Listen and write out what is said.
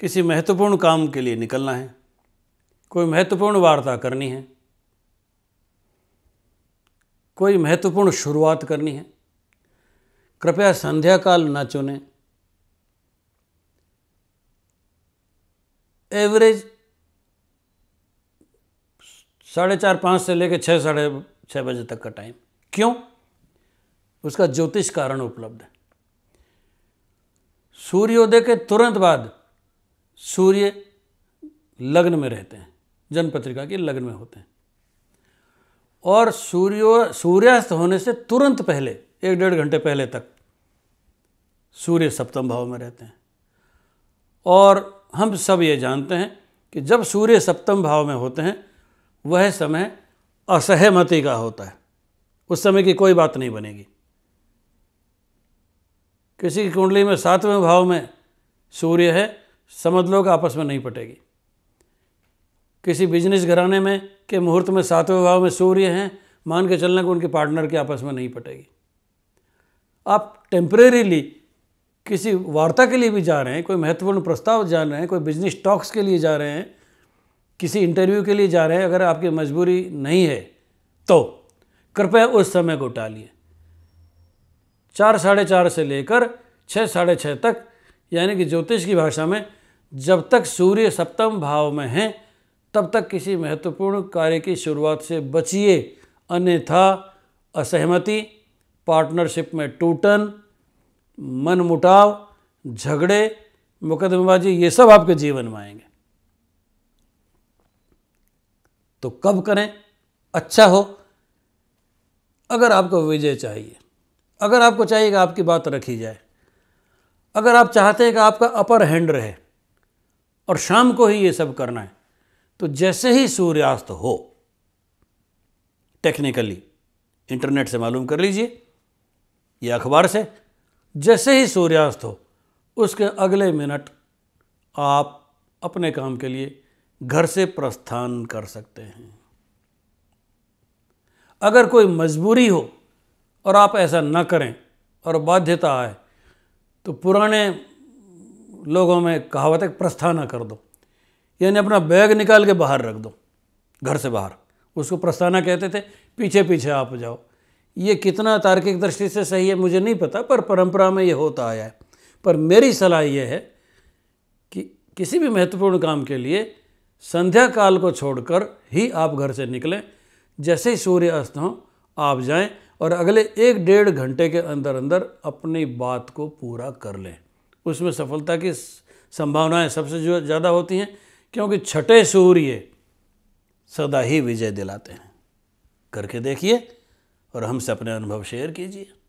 किसी महत्वपूर्ण काम के लिए निकलना है कोई महत्वपूर्ण वार्ता करनी है कोई महत्वपूर्ण शुरुआत करनी है कृपया संध्या काल न चुने एवरेज साढ़े चार पाँच से लेकर छः साढ़े छः बजे तक का टाइम क्यों उसका ज्योतिष कारण उपलब्ध है सूर्योदय के तुरंत बाद सूर्य लग्न में रहते हैं जन पत्रिका के लग्न में होते हैं और सूर्यो सूर्यास्त होने से तुरंत पहले एक डेढ़ घंटे पहले तक सूर्य सप्तम भाव में रहते हैं और हम सब ये जानते हैं कि जब सूर्य सप्तम भाव में होते हैं वह समय असहमति का होता है उस समय की कोई बात नहीं बनेगी किसी की कुंडली में सातवें भाव में सूर्य है समझ लो कि आपस में नहीं पटेगी किसी बिजनेस घराने में के मुहूर्त में सातवें भाव में सूर्य हैं मान के चलने को उनके पार्टनर के आपस में नहीं पटेगी आप टेम्परेरीली किसी वार्ता के लिए भी जा रहे हैं कोई महत्वपूर्ण प्रस्ताव जा रहे हैं कोई बिजनेस टॉक्स के लिए जा रहे हैं किसी इंटरव्यू के लिए जा रहे हैं अगर आपकी मजबूरी नहीं है तो कृपया उस समय को टालिए चार साढ़े चार से लेकर छः साढ़े छः तक यानी कि ज्योतिष की भाषा में जब तक सूर्य सप्तम भाव में हैं तब तक किसी महत्वपूर्ण कार्य की शुरुआत से बचिए अन्यथा असहमति पार्टनरशिप में टूटन मनमुटाव झगड़े मुकदमेबाजी ये सब आपके जीवन में आएंगे तो कब करें अच्छा हो अगर आपको विजय चाहिए अगर आपको चाहिए कि आपकी बात रखी जाए अगर आप चाहते हैं कि आपका अपर हैंड रहे और शाम को ही ये सब करना है तो जैसे ही सूर्यास्त हो टेक्निकली इंटरनेट से मालूम कर लीजिए या अखबार से जैसे ही सूर्यास्त हो उसके अगले मिनट आप अपने काम के लिए घर से प्रस्थान कर सकते हैं अगर कोई मजबूरी हो और आप ऐसा न करें और बाध्यता आए तो पुराने लोगों में कहावत है प्रस्थाना कर दो यानी अपना बैग निकाल के बाहर रख दो घर से बाहर उसको प्रस्थाना कहते थे पीछे पीछे आप जाओ ये कितना तार्किक दृष्टि से सही है मुझे नहीं पता पर परंपरा में ये होता आया है पर मेरी सलाह ये है कि किसी भी महत्वपूर्ण काम के लिए संध्या काल को छोड़कर ही आप घर से निकलें जैसे ही सूर्य अस्त हो आप जाएं और अगले एक डेढ़ घंटे के अंदर अंदर अपनी बात को पूरा कर लें उसमें सफलता की संभावनाएं सबसे ज़्यादा होती हैं क्योंकि छठे सूर्य सदा ही विजय दिलाते हैं करके देखिए और हमसे अपने अनुभव शेयर कीजिए